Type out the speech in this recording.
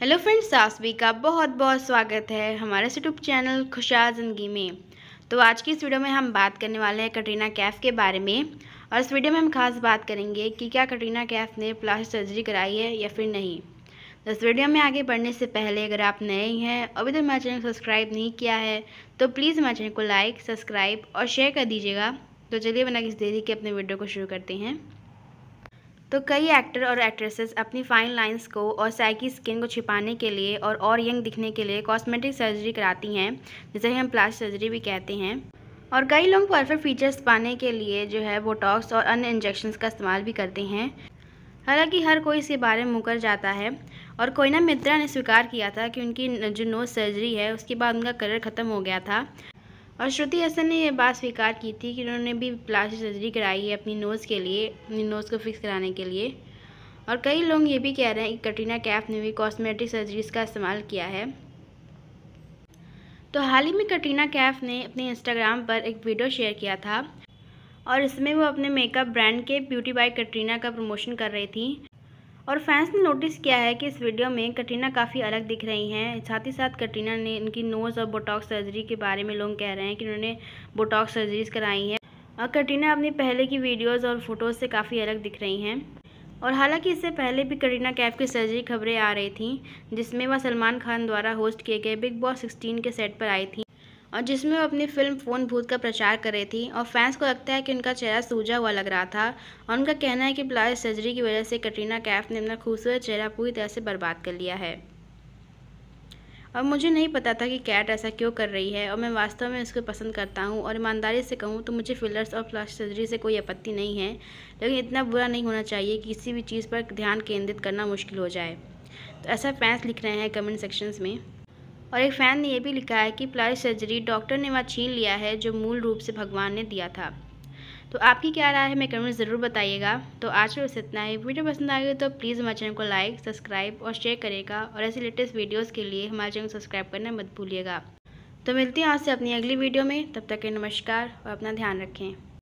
hello friends सासवी का बहुत बहुत स्वागत है हमारे यूट्यूब चैनल खुशहाल ज़िंदगी में तो आज की इस वीडियो में हम बात करने वाले हैं कटरीना कैफ़ के बारे में और इस वीडियो में हम खास बात करेंगे कि क्या कटरीना कैफ़ ने प्लास्टिक सर्जरी कराई है या फिर नहीं तो इस वीडियो में आगे बढ़ने से पहले अगर आप नए हैं अभी तक तो मेरा चैनल सब्सक्राइब नहीं किया है तो प्लीज़ मेरे चैनल को लाइक सब्सक्राइब और शेयर कर दीजिएगा तो चलिए बना किस देरी के अपने वीडियो को शुरू करते हैं तो कई एक्टर और एक्ट्रेसेस अपनी फाइन लाइंस को और साइकी स्किन को छिपाने के लिए और और यंग दिखने के लिए कॉस्मेटिक सर्जरी कराती हैं जिसे हम प्लास्ट सर्जरी भी कहते हैं और कई लोग परफेक्ट फीचर्स पाने के लिए जो है बोटॉक्स और अन्य इंजेक्शन का इस्तेमाल भी करते हैं हालांकि हर कोई इसके बारे में मुकर जाता है और कोयना मित्रा ने स्वीकार किया था कि उनकी जो नोज सर्जरी है उसके बाद उनका करियर ख़त्म हो गया था और श्रुति हसन ने यह बात स्वीकार की थी कि उन्होंने भी प्लास्टिक सर्जरी कराई है अपनी नोज़ के लिए अपनी नोज़ को फिक्स कराने के लिए और कई लोग ये भी कह रहे हैं कि कटरीना कैफ ने भी कॉस्मेटिक सर्जरीज का इस्तेमाल किया है तो हाल ही में कटरीना कैफ ने अपने इंस्टाग्राम पर एक वीडियो शेयर किया था और इसमें वो अपने मेकअप ब्रांड के ब्यूटी बाय कटरीना का प्रमोशन कर रही थी और फैंस ने नोटिस किया है कि इस वीडियो में कटरीना काफ़ी अलग दिख रही हैं साथ ही साथ कटरीना ने इनकी नोज़ और बोटॉक्स सर्जरी के बारे में लोग कह रहे हैं कि उन्होंने बोटॉक्स सर्जरीज कराई हैं और कटरीना अपनी पहले की वीडियोज़ और फ़ोटोज़ से काफ़ी अलग दिख रही हैं और हालांकि इससे पहले भी करीना कैफ की सर्जरी खबरें आ रही थी जिसमें वह सलमान खान द्वारा होस्ट किए गए बिग बॉस सिक्सटीन के सेट पर आई थी और जिसमें वो अपनी फिल्म फ़ोन भूत का प्रचार कर रही थी और फैंस को लगता है कि उनका चेहरा सूझा हुआ लग रहा था और उनका कहना है कि प्लास्टिक सर्जरी की वजह से कटरीना कैफ ने अपना खूबसूरत चेहरा पूरी तरह से बर्बाद कर लिया है और मुझे नहीं पता था कि कैट ऐसा क्यों कर रही है और मैं वास्तव में इसको पसंद करता हूँ और ईमानदारी से कहूँ तो मुझे फिलर्स और प्लास्टिक सर्जरी से कोई आपत्ति नहीं है लेकिन इतना बुरा नहीं होना चाहिए कि किसी भी चीज़ पर ध्यान केंद्रित करना मुश्किल हो जाए तो ऐसा फैंस लिख रहे हैं कमेंट सेक्शंस में और एक फ़ैन ने यह भी लिखा है कि प्लाई सर्जरी डॉक्टर ने वहाँ छीन लिया है जो मूल रूप से भगवान ने दिया था तो आपकी क्या राय है मैं कमेंट ज़रूर बताइएगा तो आज के बस इतना ही वीडियो पसंद आ गई तो प्लीज़ हमारे चैनल को लाइक सब्सक्राइब और शेयर करेगा और ऐसे लेटेस्ट वीडियोज़ के लिए हमारे चैनल को सब्सक्राइब करना मत भूलिएगा तो मिलते हैं आपसे अपनी अगली वीडियो में तब तक के नमस्कार और अपना ध्यान रखें